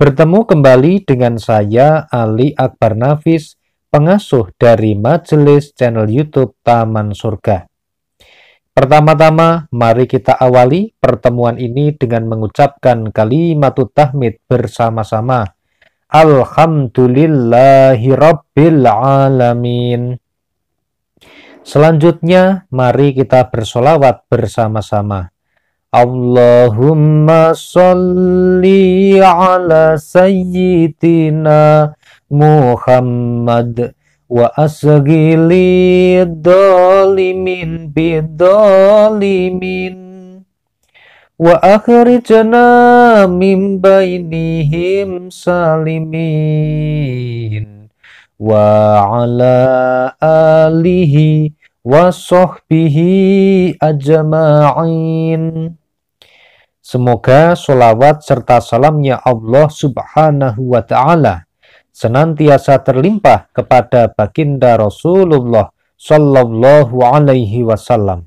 bertemu kembali dengan saya Ali Akbar Nafis, pengasuh dari majelis channel YouTube Taman Surga. Pertama-tama, mari kita awali pertemuan ini dengan mengucapkan kalimat tahmid bersama-sama. Alhamdulillahirrabbilalamin. Selanjutnya, mari kita bersolawat bersama-sama. Allahumma salli ala sayyidina Muhammad wa asgili dolimin bidolimin wa akhrijna min bainihim salimin wa ala alihi wa sahbihi ajma'in Semoga solawat serta salamnya Allah subhanahu wa ta'ala senantiasa terlimpah kepada baginda Rasulullah sallallahu alaihi wasallam.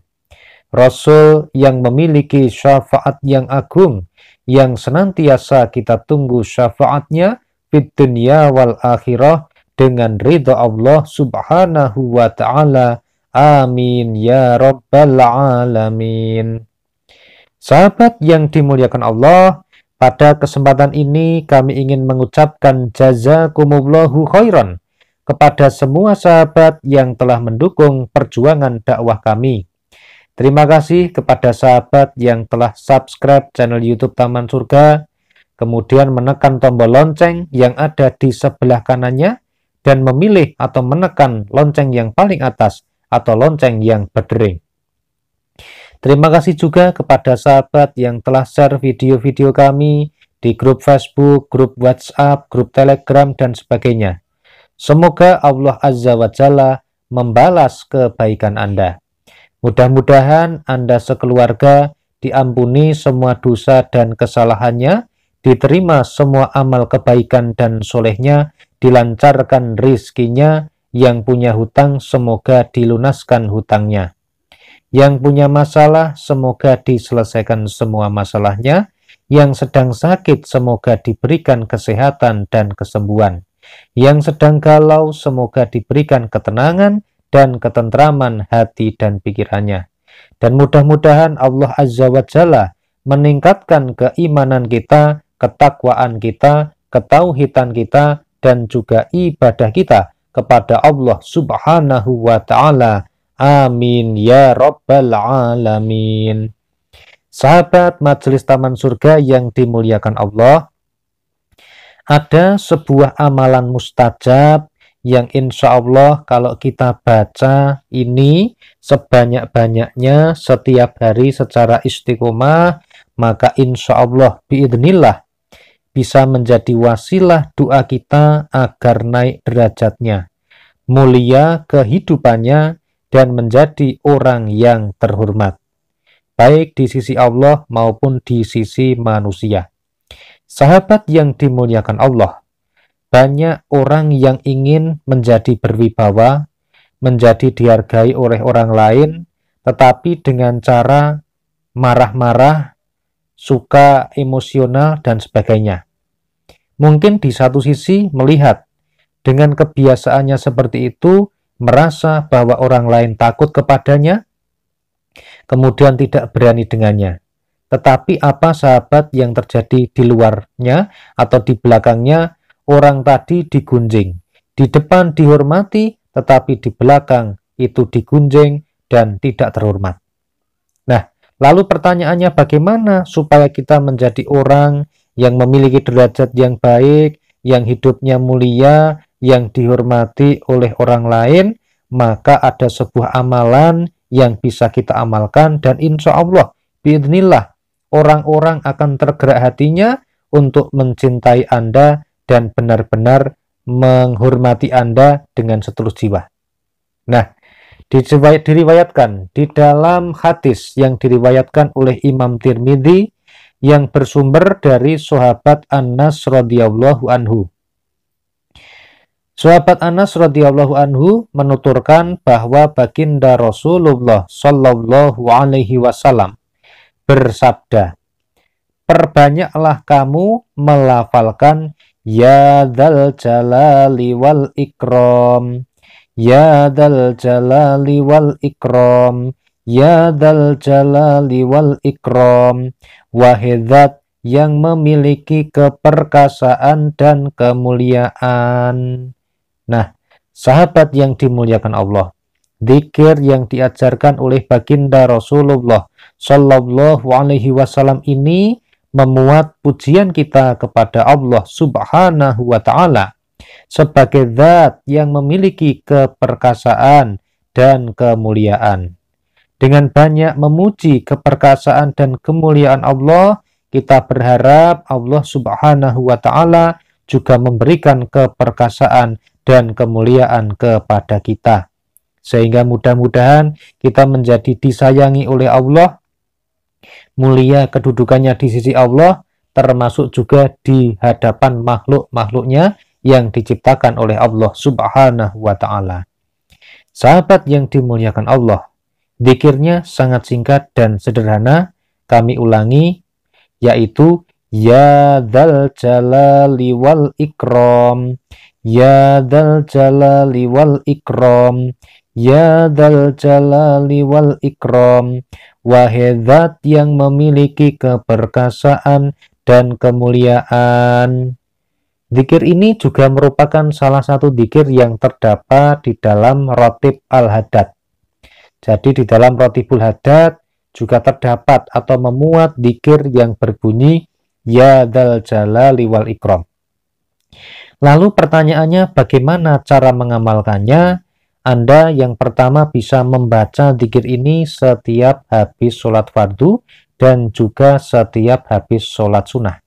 Rasul yang memiliki syafaat yang agung yang senantiasa kita tunggu syafaatnya di dunia wal akhirah dengan ridha Allah subhanahu wa ta'ala. Amin ya rabbal alamin. Sahabat yang dimuliakan Allah, pada kesempatan ini kami ingin mengucapkan jazakumullahu khairan kepada semua sahabat yang telah mendukung perjuangan dakwah kami. Terima kasih kepada sahabat yang telah subscribe channel YouTube Taman Surga, kemudian menekan tombol lonceng yang ada di sebelah kanannya dan memilih atau menekan lonceng yang paling atas atau lonceng yang berdering. Terima kasih juga kepada sahabat yang telah share video-video kami di grup Facebook, grup WhatsApp, grup Telegram, dan sebagainya. Semoga Allah Azza wa Jalla membalas kebaikan Anda. Mudah-mudahan Anda sekeluarga diampuni semua dosa dan kesalahannya, diterima semua amal kebaikan dan solehnya, dilancarkan rizkinya, yang punya hutang semoga dilunaskan hutangnya. Yang punya masalah, semoga diselesaikan semua masalahnya. Yang sedang sakit, semoga diberikan kesehatan dan kesembuhan. Yang sedang galau, semoga diberikan ketenangan dan ketentraman hati dan pikirannya. Dan mudah-mudahan Allah Azza wa Jalla meningkatkan keimanan kita, ketakwaan kita, ketauhidan kita, dan juga ibadah kita kepada Allah Subhanahu wa Ta'ala Amin ya Rabbal Alamin. Sahabat Majelis Taman Surga yang dimuliakan Allah, ada sebuah amalan mustajab yang insya Allah kalau kita baca ini sebanyak-banyaknya setiap hari secara istiqomah, maka insya Allah biidnillah bisa menjadi wasilah doa kita agar naik derajatnya, mulia kehidupannya dan menjadi orang yang terhormat, baik di sisi Allah maupun di sisi manusia. Sahabat yang dimuliakan Allah, banyak orang yang ingin menjadi berwibawa, menjadi dihargai oleh orang lain, tetapi dengan cara marah-marah, suka emosional, dan sebagainya. Mungkin di satu sisi melihat dengan kebiasaannya seperti itu, merasa bahwa orang lain takut kepadanya, kemudian tidak berani dengannya. Tetapi apa sahabat yang terjadi di luarnya atau di belakangnya, orang tadi digunjing. Di depan dihormati, tetapi di belakang itu digunjing dan tidak terhormat. Nah, lalu pertanyaannya bagaimana supaya kita menjadi orang yang memiliki derajat yang baik, yang hidupnya mulia, yang dihormati oleh orang lain, maka ada sebuah amalan yang bisa kita amalkan dan insya Allah, biadnillah, orang-orang akan tergerak hatinya untuk mencintai Anda dan benar-benar menghormati Anda dengan setulus jiwa. Nah, diriwayatkan di dalam hadis yang diriwayatkan oleh Imam Tirmidzi yang bersumber dari sahabat Anas radhiyallahu anhu. Sahabat Anas radhiyallahu anhu menuturkan bahwa baginda Rasulullah shallallahu alaihi wasallam bersabda, "Perbanyaklah kamu melafalkan ya dal jalali wal ikram, ya dal jalali wal ikram, ya dal jalali wal ikram, wahidat yang memiliki keperkasaan dan kemuliaan." Nah, sahabat yang dimuliakan Allah, zikir yang diajarkan oleh baginda Rasulullah Shallallahu Alaihi Wasallam ini memuat pujian kita kepada Allah Subhanahu Wa Taala sebagai zat yang memiliki keperkasaan dan kemuliaan. Dengan banyak memuji keperkasaan dan kemuliaan Allah, kita berharap Allah Subhanahu wa taala juga memberikan keperkasaan dan kemuliaan kepada kita. Sehingga mudah-mudahan kita menjadi disayangi oleh Allah, mulia kedudukannya di sisi Allah, termasuk juga di hadapan makhluk-makhluknya yang diciptakan oleh Allah subhanahu wa ta'ala. Sahabat yang dimuliakan Allah, dikirnya sangat singkat dan sederhana, kami ulangi, yaitu Ya dal jalali wal ikram Ya dal jalali wal ikram Ya dal jalali wal ikram Wahedat yang memiliki keperkasaan dan kemuliaan Dikir ini juga merupakan salah satu dikir yang terdapat di dalam rotib al-hadad. Jadi di dalam rotibul hadad juga terdapat atau memuat dikir yang berbunyi Ya dal jalali wal ikram. Lalu pertanyaannya bagaimana cara mengamalkannya? Anda yang pertama bisa membaca dikir ini setiap habis sholat fardu dan juga setiap habis sholat sunnah.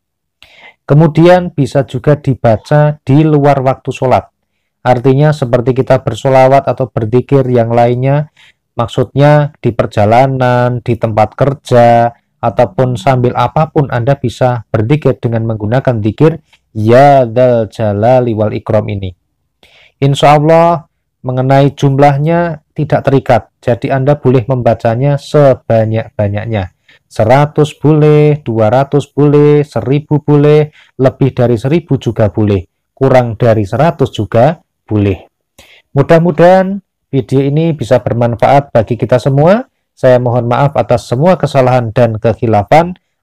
Kemudian bisa juga dibaca di luar waktu sholat. Artinya seperti kita bersolawat atau berdikir yang lainnya, maksudnya di perjalanan, di tempat kerja, ataupun sambil apapun Anda bisa berdikir dengan menggunakan dikir ya dal jalali wal ikram ini. Insya Allah mengenai jumlahnya tidak terikat. Jadi Anda boleh membacanya sebanyak-banyaknya. 100 boleh, 200 boleh, 1000 boleh, lebih dari 1000 juga boleh, kurang dari 100 juga boleh. Mudah-mudahan video ini bisa bermanfaat bagi kita semua. Saya mohon maaf atas semua kesalahan dan kekhilafan.